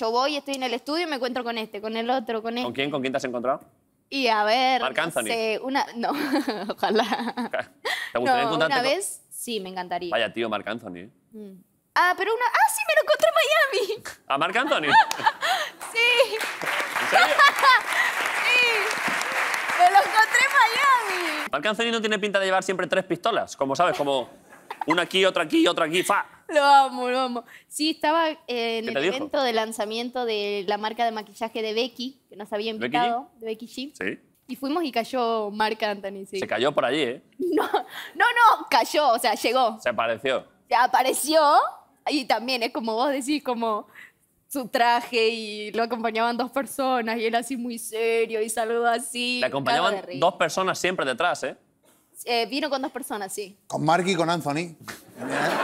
yo voy, estoy en el estudio y me encuentro con este, con el otro, con este. ¿Con quién? ¿Con quién te has encontrado? Y a ver. Marc Anthony. No, una... no ojalá. ¿Te gustaría Una vez, sí, me encantaría. Vaya tío, Marc Anthony. Mm. Ah, pero una. ¡Ah, sí, me lo encontré en Miami! ¿A Marc Anthony? sí. ¿En serio? sí. Me lo encontré en Miami. Marc Anthony no tiene pinta de llevar siempre tres pistolas, como sabes, como una aquí, otra aquí otra aquí, fa. Lo amo, lo amo. Sí, estaba en el evento de lanzamiento de la marca de maquillaje de Becky, que nos había invitado, de Becky G. Sí. Y fuimos y cayó Mark Anthony. Se cayó por allí, ¿eh? No, no, no, cayó, o sea, llegó. Se apareció. Se apareció y también es como vos decís, como su traje y lo acompañaban dos personas y él así muy serio y saludó así. Le acompañaban dos personas siempre detrás, ¿eh? ¿eh? Vino con dos personas, sí. Con Mark y con Anthony.